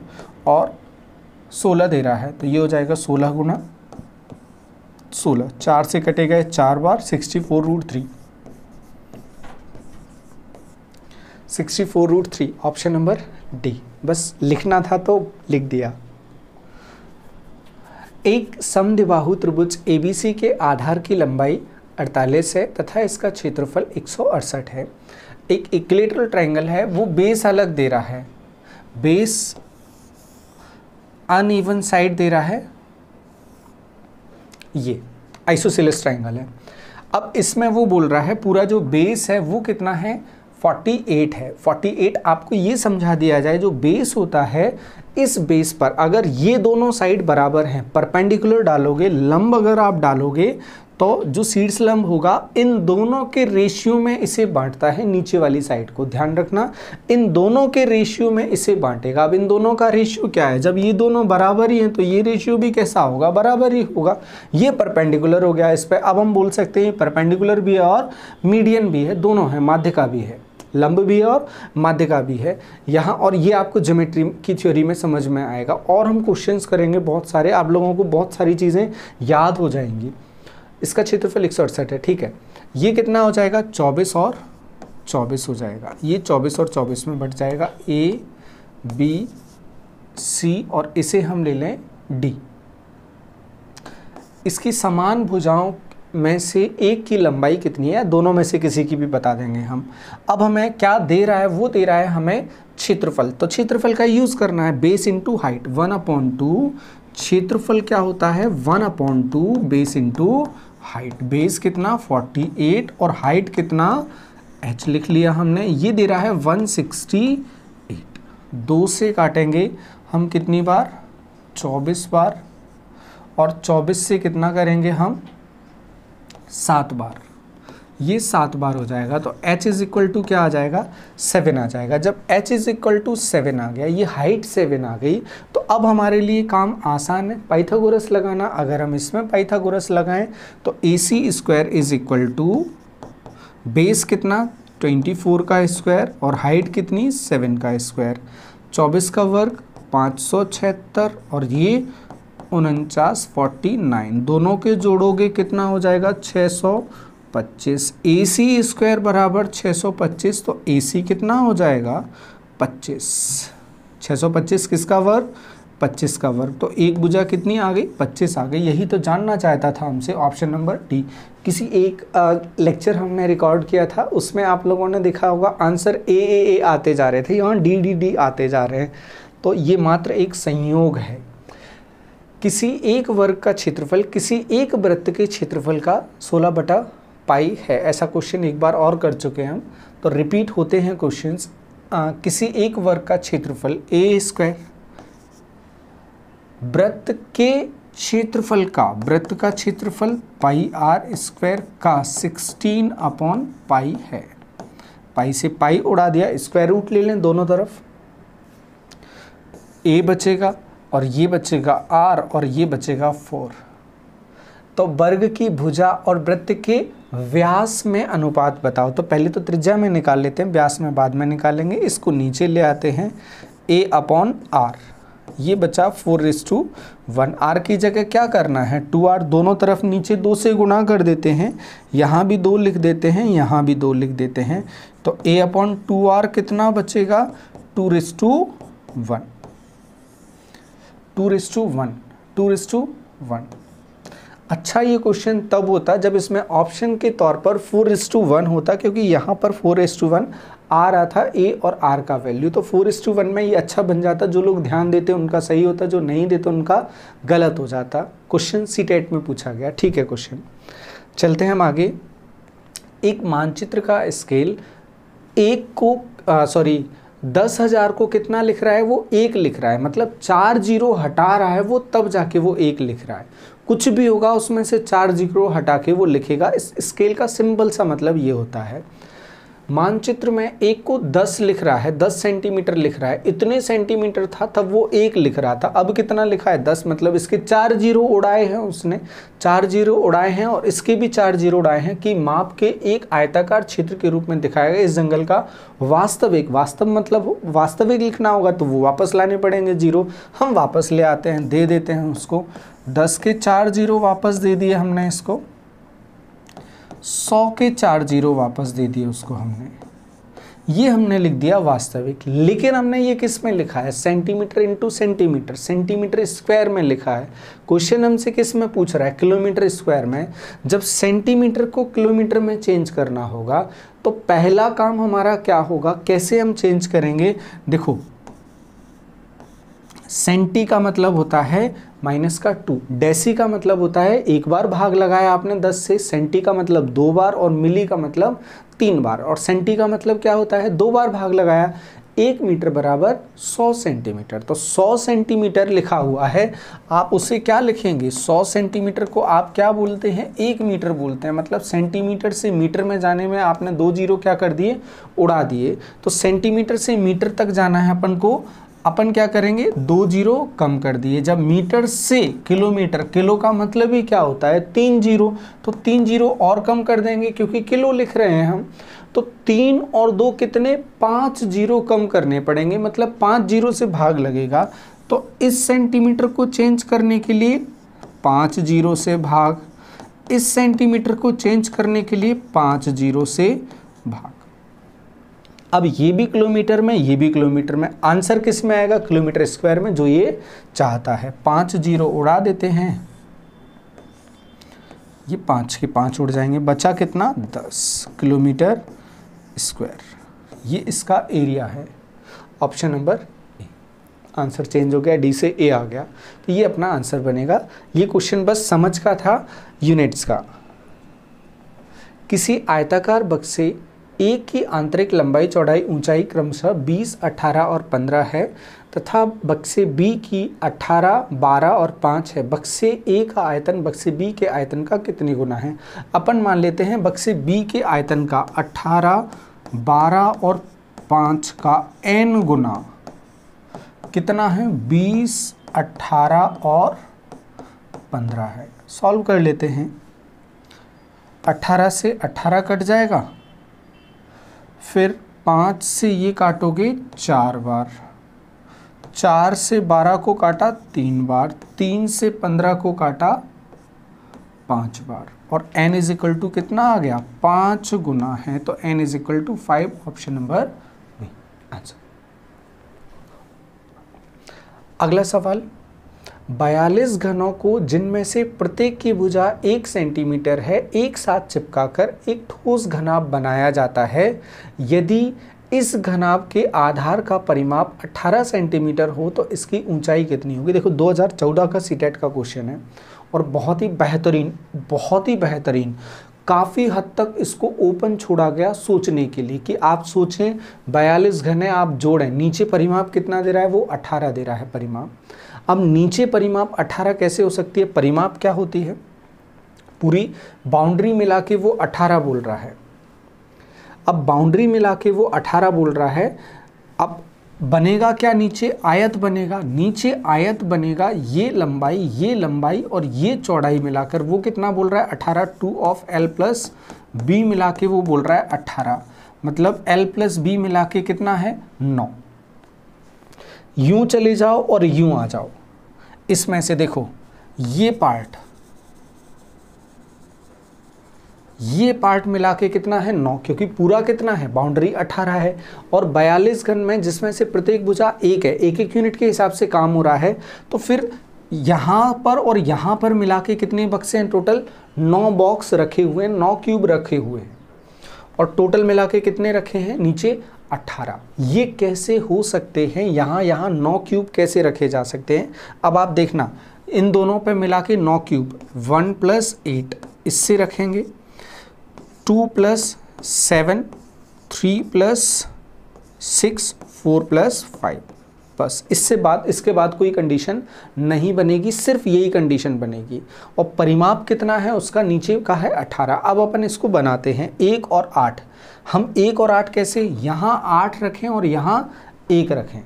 और सोलह दे रहा है तो ये हो जाएगा सोलह गुना सोलह चार से कटे गए चार बार sixty four root three sixty four root three option number D बस लिखना था तो लिख दिया एक समद्विबाहु त्रिभुज एबीसी के आधार की लंबाई 48 है तथा इसका क्षेत्रफल एक है एक इक्लेटरल ट्रायंगल है वो बेस अलग दे रहा है बेस अनइवन साइड दे रहा है ये आइसोसिलस ट्रायंगल है अब इसमें वो बोल रहा है पूरा जो बेस है वो कितना है 48 है 48 आपको ये समझा दिया जाए जो बेस होता है इस बेस पर अगर ये दोनों साइड बराबर हैं परपेंडिकुलर डालोगे लंब अगर आप डालोगे तो जो सीड्स लंब होगा इन दोनों के रेशियो में इसे बांटता है नीचे वाली साइड को ध्यान रखना इन दोनों के रेशियो में इसे बांटेगा अब इन दोनों का रेशियो क्या है जब ये दोनों बराबर ही हैं तो ये रेशियो भी कैसा होगा बराबर ही होगा ये परपेंडिकुलर हो गया इस पर अब हम बोल सकते हैं परपेंडिकुलर भी है और मीडियन भी है दोनों है माध्यिका भी है लंब भी है और माध्यिका भी है यहाँ और ये आपको ज्योमेट्री की थ्योरी में समझ में आएगा और हम क्वेश्चंस करेंगे बहुत सारे आप लोगों को बहुत सारी चीज़ें याद हो जाएंगी इसका क्षेत्रफल एक है ठीक है ये कितना हो जाएगा चौबीस और चौबीस हो जाएगा ये चौबीस और चौबीस में बढ़ जाएगा ए बी सी और इसे हम ले लें डी इसकी समान भुजाओं में से एक की लंबाई कितनी है दोनों में से किसी की भी बता देंगे हम अब हमें क्या दे रहा है वो दे रहा है हमें क्षेत्रफल तो क्षेत्रफल का यूज़ करना है base into height one upon two क्षेत्रफल क्या होता है one upon two base into height base कितना 48 और हाइट कितना एच लिख लिया हमने ये दे रहा है 168 दो से काटेंगे हम कितनी बार 24 बार और 24 से कितना करेंगे हम सात बार ये सात बार हो जाएगा तो h इज इक्वल टू क्या आ जाएगा सेवन आ जाएगा जब h is equal to seven आ गया ये हाइट सेवन आ गई तो अब हमारे लिए काम आसान है पाइथागोरस लगाना अगर हम इसमें पाइथागोरस लगाएं तो A C square is equal to base कितना ट्वेंटी फोर का स्क्वायर और हाइट कितनी सेवन का स्क्वायर चौबीस का वर्ग पाँच सौ छिहत्तर और ये उनचास फोर्टी नाइन दोनों के जोड़ोगे कितना हो जाएगा छः सौ पच्चीस ए सी स्क्वायर बराबर छः सौ पच्चीस तो ए सी कितना हो जाएगा पच्चीस छः सौ पच्चीस किसका वर्ग पच्चीस का वर्ग तो एक भुजा कितनी आ गई पच्चीस आ गई यही तो जानना चाहता था हमसे ऑप्शन नंबर डी किसी एक लेक्चर हमने रिकॉर्ड किया था उसमें आप लोगों ने देखा होगा आंसर ए ए ए आते जा रहे थे यहाँ डी डी डी आते जा रहे हैं तो ये मात्र एक संयोग है किसी एक वर्ग का क्षेत्रफल किसी एक वृत्त के क्षेत्रफल का सोलह बटा पाई है ऐसा क्वेश्चन एक बार और कर चुके हैं हम तो रिपीट होते हैं क्वेश्चंस किसी एक वर्ग का क्षेत्रफल ए स्क्वायर वृत्त के क्षेत्रफल का वृत्त का क्षेत्रफल पाई आर स्क्वायर का सिक्सटीन अपॉन पाई है पाई से पाई उड़ा दिया स्क्वायर रूट ले लें दोनों तरफ ए बचेगा और ये बचेगा आर और ये बचेगा फोर तो वर्ग की भुजा और वृत्त के व्यास में अनुपात बताओ तो पहले तो त्रिज्या में निकाल लेते हैं व्यास में बाद में निकालेंगे इसको नीचे ले आते हैं ए अपॉन आर ये बचा four is to one R की जगह क्या करना है टू आर दोनों तरफ नीचे दो से गुणा कर देते हैं यहाँ भी दो लिख देते हैं यहाँ भी दो लिख देते हैं तो ए अपॉन टू आर कितना बचेगा two is to one two is to one two is to one अच्छा ये क्वेश्चन तब होता जब इसमें ऑप्शन के तौर पर फोर इस टू वन होता क्योंकि यहाँ पर फोर एस टू वन आ रहा था ए और आर का वैल्यू तो फोर एस टू वन में ये अच्छा बन जाता जो लोग ध्यान देते उनका सही होता जो नहीं देते उनका गलत हो जाता क्वेश्चन सी टेट में पूछा गया ठीक है क्वेश्चन चलते हैं हम आगे एक मानचित्र का स्केल एक को सॉरी दस हज़ार को कितना लिख रहा है वो एक लिख रहा है मतलब चार जीरो हटा रहा है वो तब जाके वो एक लिख रहा है कुछ भी होगा उसमें से चार जीरो हटा के वो लिखेगा इस स्केल का सिंपल सा मतलब ये होता है मानचित्र में एक को दस लिख रहा है दस सेंटीमीटर लिख रहा है इतने सेंटीमीटर था तब वो एक लिख रहा था अब कितना लिखा है दस मतलब इसके चार जीरो उड़ाए हैं उसने चार जीरो उड़ाए हैं और इसके भी चार जीरो उड़ाए हैं कि माप के एक आयताकार क्षेत्र के रूप में दिखाया गया इस जंगल का वास्तविक वास्तव मतलब वास्तविक लिखना होगा तो वो वापस लाने पड़ेंगे जीरो हम वापस ले आते हैं दे देते हैं उसको दस के चार जीरो वापस दे दिए हमने इसको सौ के चार जीरो वापस दे दिए उसको हमने ये हमने लिख दिया वास्तविक लेकिन हमने ये किस में लिखा है centimetre into centimetre centimetre square में लिखा है क्वेश्चन हमसे किस में पूछ रहा है किलोमीटर स्क्वायर में जब सेंटीमीटर को किलोमीटर में चेंज करना होगा तो पहला काम हमारा क्या होगा कैसे हम चेंज करेंगे देखो सेंटी का मतलब होता है माइनस का टू डेसी का मतलब होता है एक बार भाग लगाया आपने दस से सेंटी का मतलब दो बार और मिली का मतलब तीन बार और सेंटी का मतलब क्या होता है दो बार भाग लगाया एक मीटर बराबर सौ सेंटीमीटर तो सौ सेंटीमीटर लिखा हुआ है आप उसे क्या लिखेंगे सौ सेंटीमीटर को आप क्या बोलते हैं एक मीटर बोलते हैं मतलब सेंटीमीटर से मीटर में जाने में आपने दो जीरो क्या कर दिए उड़ा दिए तो सेंटीमीटर से मीटर तक जाना है अपन को अपन क्या करेंगे दो जीरो कम कर दिए जब मीटर से किलोमीटर किलो का मतलब ही क्या होता है तीन जीरो तो तीन जीरो और कम कर देंगे क्योंकि किलो लिख रहे हैं हम तो तीन और दो कितने पाँच जीरो कम करने पड़ेंगे मतलब पाँच जीरो से भाग लगेगा तो इस सेंटीमीटर को चेंज करने के लिए पाँच जीरो से भाग इस सेंटीमीटर को चेंज करने के लिए पाँच जीरो से भाग अब ये भी किलोमीटर में ये भी किलोमीटर में आंसर किस में आएगा किलोमीटर स्क्वायर में जो ये चाहता है पांच जीरो उड़ा देते हैं ये पांच के पांच उड़ जाएंगे बचा कितना दस किलोमीटर स्क्वायर ये इसका एरिया है ऑप्शन नंबर आंसर चेंज हो गया डी से ए आ गया तो ये अपना आंसर बनेगा ये क्वेश्चन बस समझ का था यूनिट्स का किसी आयताकार बक्से एक की आंतरिक लंबाई चौड़ाई ऊंचाई क्रमशः 20, 18 और 15 है तथा बक्से बी की 18, 12 और 5 है बक्से ए का आयतन बक्से बी के आयतन का कितने गुना है अपन मान लेते हैं बक्से बी के आयतन का 18, 12 और 5 का एन गुना कितना है 20, 18 और 15 है सॉल्व कर लेते हैं 18 से 18 कट जाएगा फिर पाँच से ये काटोगे चार बार चार से बारह को काटा तीन बार तीन से पंद्रह को काटा पाँच बार और n इज इक्वल टू कितना आ गया पाँच गुना है तो n is equal to five option number B answer अगला सवाल बयालीस घनों को जिनमें से प्रत्येक की भुजा एक सेंटीमीटर है एक साथ चिपकाकर एक ठोस घनाभ बनाया जाता है यदि इस घनाभ के आधार का परिमाप 18 सेंटीमीटर हो तो इसकी ऊंचाई कितनी होगी देखो 2014 का सीटेट e का क्वेश्चन है और बहुत ही बेहतरीन बहुत ही बेहतरीन काफ़ी हद तक इसको ओपन छोड़ा गया सोचने के लिए कि आप सोचें बयालीस घने आप जोड़ें नीचे परिमाप कितना दे रहा है वो 18 दे रहा है परिमाप अब नीचे परिमाप 18 कैसे हो सकती है परिमाप क्या होती है पूरी बाउंड्री मिला के वो 18 बोल रहा है अब बाउंड्री मिला के वो 18 बोल रहा है अब बनेगा क्या नीचे आयत बनेगा नीचे आयत बनेगा ये लंबाई ये लंबाई और ये चौड़ाई मिलाकर वो कितना बोल रहा है अठारह two of L plus B मिला के वो बोल रहा है अट्ठारह मतलब एल प्लस बी मिला के कितना है नौ यूं चले जाओ और यूं आ जाओ इसमें से देखो ये पार्ट ये पार्ट मिला के कितना है नौ क्योंकि पूरा कितना है बाउंड्री अठारह है और बयालीस घन में जिसमें से प्रत्येक भुजा एक है एक एक यूनिट के हिसाब से काम हो रहा है तो फिर यहाँ पर और यहाँ पर मिला के कितने बक्से हैं टोटल नौ बॉक्स रखे हुए हैं नौ क्यूब रखे हुए हैं और टोटल मिला के कितने रखे हैं नीचे 18 ये कैसे हो सकते हैं यहाँ यहाँ नौ क्यूब कैसे रखे जा सकते हैं अब आप देखना इन दोनों पे मिला के नौ क्यूब वन प्लस एट इससे रखेंगे two plus seven three plus six four plus five बस इससे बाद इसके बाद कोई कंडीशन नहीं बनेगी सिर्फ यही कंडीशन बनेगी और परिमाप कितना है उसका नीचे का है अठारह अब अपन इसको बनाते हैं एक और आठ हम एक और आठ कैसे यहाँ आठ रखें और यहाँ एक रखें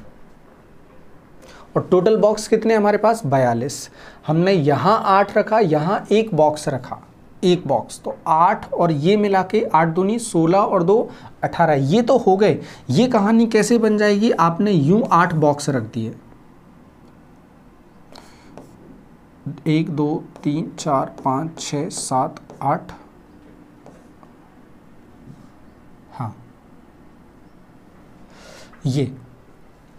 और टोटल बॉक्स कितने हमारे पास बयालीस हमने यहाँ आठ रखा यहाँ एक बॉक्स रखा एक बॉक्स तो आठ और ये मिला के आठ दूनी सोलह और दो अठारह ये तो हो गए ये कहानी कैसे बन जाएगी आपने यूं आठ बॉक्स रख दिए एक दो तीन चार पाँच छ सात आठ हाँ ये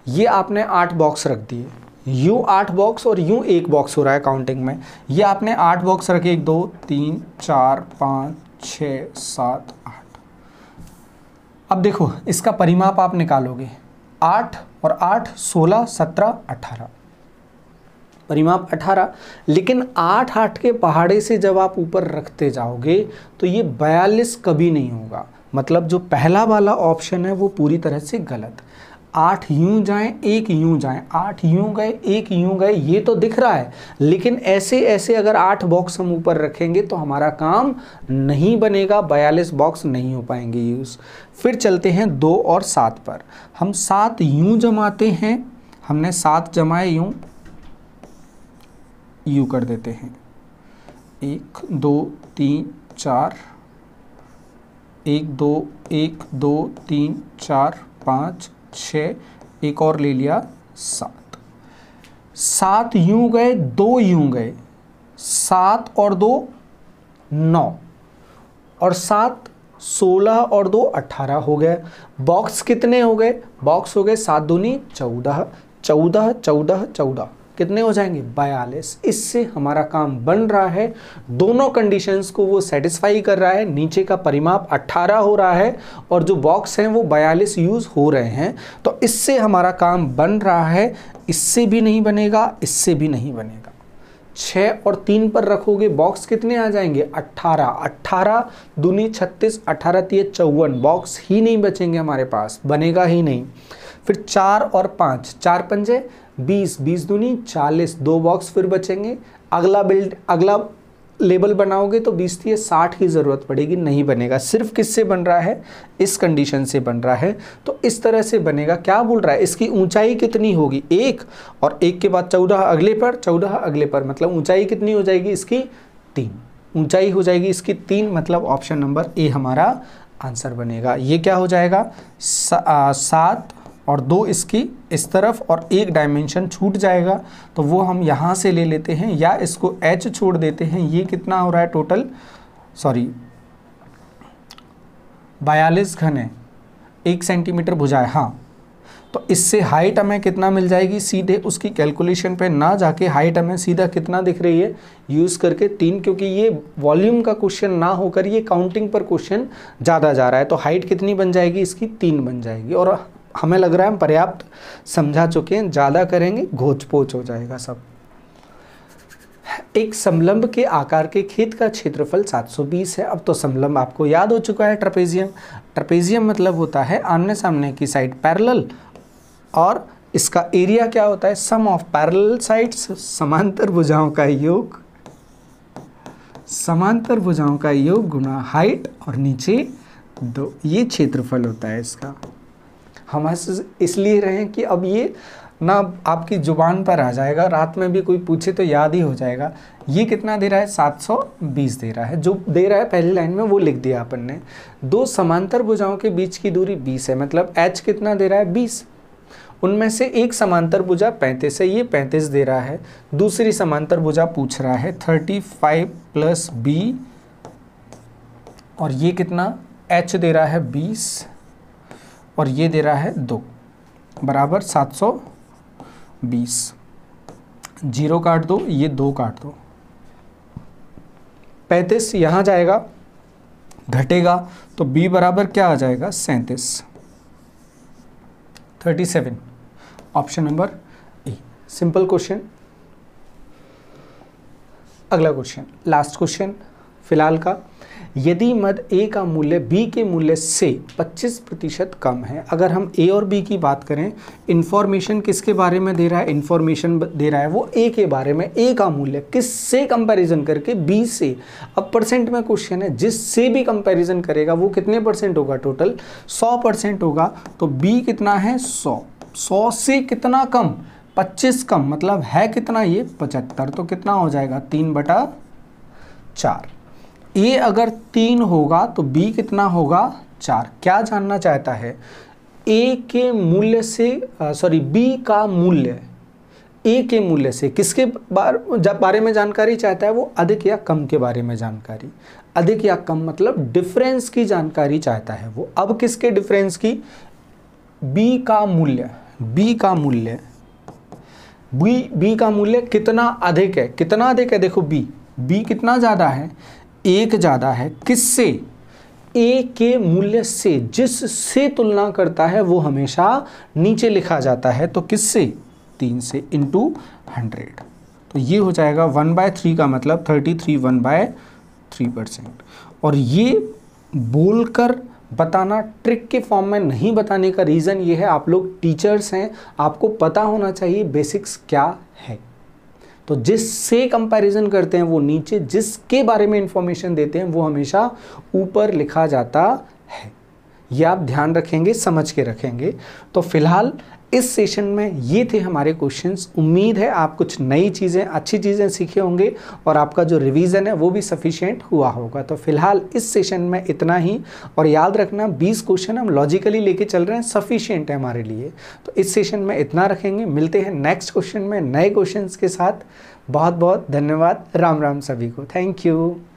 ये आपने आठ बॉक्स रख दिए यू आठ बॉक्स और यू एक बॉक्स हो रहा है काउंटिंग में ये आपने आठ बॉक्स रखे एक दो तीन चार पाँच छ सात आठ अब देखो इसका परिमाप आप निकालोगे आठ और आठ सोलह सत्रह अठारह परिमाप अठारह लेकिन आठ आठ के पहाड़े से जब आप ऊपर रखते जाओगे तो ये बयालीस कभी नहीं होगा मतलब जो पहला वाला ऑप्शन है वो पूरी तरह से गलत आठ यूं जाएं एक यूं जाएं आठ यूं गए एक यूं गए ये तो दिख रहा है लेकिन ऐसे ऐसे अगर आठ बॉक्स हम ऊपर रखेंगे तो हमारा काम नहीं बनेगा बयालीस बॉक्स नहीं हो पाएंगे यूज़ फिर चलते हैं दो और सात पर हम सात यूं जमाते हैं हमने सात जमाए यूं यू कर देते हैं एक दो तीन चार एक दो एक दो तीन चार पाँच छ एक और ले लिया सात सात यूं गए दो यूं गए सात और दो नौ और सात सोलह और दो अट्ठारह हो गए बॉक्स कितने हो गए बॉक्स हो गए सात दूनी चौदह चौदह चौदह चौदह कितने हो जाएंगे बयालीस इससे हमारा काम बन रहा है दोनों कंडीशंस को वो सेटिस्फाई कर रहा है नीचे का परिमाप 18 हो रहा है और जो बॉक्स हैं वो बयालीस यूज़ हो रहे हैं तो इससे हमारा काम बन रहा है इससे भी नहीं बनेगा इससे भी नहीं बनेगा छः और तीन पर रखोगे बॉक्स कितने आ जाएंगे अट्ठारह अट्ठारह दूनी छत्तीस अट्ठारह तीय चौवन बॉक्स ही नहीं बचेंगे हमारे पास बनेगा ही नहीं फिर चार और पाँच चार पंजे बीस बीस दूनी चालीस दो बॉक्स फिर बचेंगे अगला बिल्ड अगला लेबल बनाओगे तो बीस तीस साठ की ज़रूरत पड़ेगी नहीं बनेगा सिर्फ किससे बन रहा है इस कंडीशन से बन रहा है तो इस तरह से बनेगा क्या बोल रहा है इसकी ऊंचाई कितनी होगी एक और एक के बाद चौदह अगले पर चौदह अगले पर मतलब ऊंचाई कितनी हो जाएगी इसकी तीन ऊंचाई हो जाएगी इसकी तीन मतलब ऑप्शन नंबर ए हमारा आंसर बनेगा ये क्या हो जाएगा सात और दो इसकी इस तरफ और एक डायमेंशन छूट जाएगा तो वो हम यहाँ से ले लेते हैं या इसको एच छोड़ देते हैं ये कितना हो रहा है टोटल सॉरी बयालीस घन है एक सेंटीमीटर भुजा है हाँ तो इससे हाइट हमें कितना मिल जाएगी सीधे उसकी कैलकुलेशन पे ना जाके हाइट हमें सीधा कितना दिख रही है यूज़ करके तीन क्योंकि ये वॉल्यूम का क्वेश्चन ना होकर ये काउंटिंग पर क्वेश्चन ज़्यादा जा रहा है तो हाइट कितनी बन जाएगी इसकी तीन बन जाएगी और हमें लग रहा है हम पर्याप्त समझा चुके हैं ज़्यादा करेंगे घोच पोच हो जाएगा सब एक समलंब के आकार के खेत का क्षेत्रफल 720 है अब तो समलंब आपको याद हो चुका है ट्रपेजियम ट्रपेजियम मतलब होता है आमने सामने की साइड पैरेलल और इसका एरिया क्या होता है सम ऑफ पैरेलल साइड्स समांतर भुजाओं का योग समांतर भुजाओं का योग गुणा हाइट और नीचे दो ये क्षेत्रफल होता है इसका हम हंस इसलिए रहे कि अब ये ना आपकी ज़ुबान पर आ जाएगा रात में भी कोई पूछे तो याद ही हो जाएगा ये कितना दे रहा है 720 दे रहा है जो दे रहा है पहली लाइन में वो लिख दिया अपन ने दो समांतर भुजाओं के बीच की दूरी 20 है मतलब h कितना दे रहा है 20 उनमें से एक समांतर भुजा 35 है ये 35 दे रहा है दूसरी समांतर भुजा पूछ रहा है 35 प्लस बी और ये कितना एच दे रहा है बीस और ये दे रहा है दो बराबर सात सौ बीस जीरो काट दो ये दो काट दो पैंतीस यहाँ जाएगा घटेगा तो b बराबर क्या आ जाएगा सैंतीस thirty seven option number A simple question अगला क्वेश्चन लास्ट क्वेश्चन फिलहाल का यदि मद ए का मूल्य बी के मूल्य से 25 प्रतिशत कम है अगर हम ए और बी की बात करें इन्फॉर्मेशन किसके बारे में दे रहा है इन्फॉर्मेशन दे रहा है वो ए के बारे में ए का मूल्य किससे कंपैरिजन करके बी से अब परसेंट में क्वेश्चन है जिससे भी कंपैरिजन करेगा वो कितने परसेंट होगा टोटल 100 परसेंट होगा तो बी कितना है सौ सौ से कितना कम 25 कम मतलब है कितना ये 75 तो कितना हो जाएगा तीन बटा चार ए अगर तीन होगा तो बी कितना होगा चार क्या जानना चाहता है ए के मूल्य से सॉरी बी का मूल्य ए के मूल्य से किसके बार जब बारे में जानकारी चाहता है वो अधिक या कम के बारे में जानकारी अधिक या कम मतलब डिफरेंस की जानकारी चाहता है वो अब किसके डिफरेंस की बी का मूल्य बी का मूल्य बी बी का मूल्य कितना अधिक है कितना अधिक है देखो बी बी कितना ज़्यादा है एक ज़्यादा है किससे ए के मूल्य से जिससे तुलना करता है वो हमेशा नीचे लिखा जाता है तो किससे तीन से इंटू हंड्रेड तो ये हो जाएगा वन बाय थ्री का मतलब thirty three one by three percent और ये बोलकर बताना ट्रिक के फॉर्म में नहीं बताने का रीज़न ये है आप लोग टीचर्स हैं आपको पता होना चाहिए बेसिक्स क्या है तो जिससे कंपैरिजन करते हैं वो नीचे जिसके बारे में इंफॉर्मेशन देते हैं वो हमेशा ऊपर लिखा जाता है ये आप ध्यान रखेंगे समझ के रखेंगे तो फिलहाल इस सेशन में ये थे हमारे क्वेश्चंस उम्मीद है आप कुछ नई चीज़ें अच्छी चीज़ें सीखे होंगे और आपका जो रिवीजन है वो भी सफिशिएंट हुआ होगा तो फिलहाल इस सेशन में इतना ही और याद रखना 20 क्वेश्चन हम लॉजिकली लेके चल रहे हैं सफिशिएंट है हमारे लिए तो इस सेशन में इतना रखेंगे मिलते हैं नेक्स्ट क्वेश्चन में नए क्वेश्चन के साथ बहुत बहुत धन्यवाद राम राम सभी को थैंक यू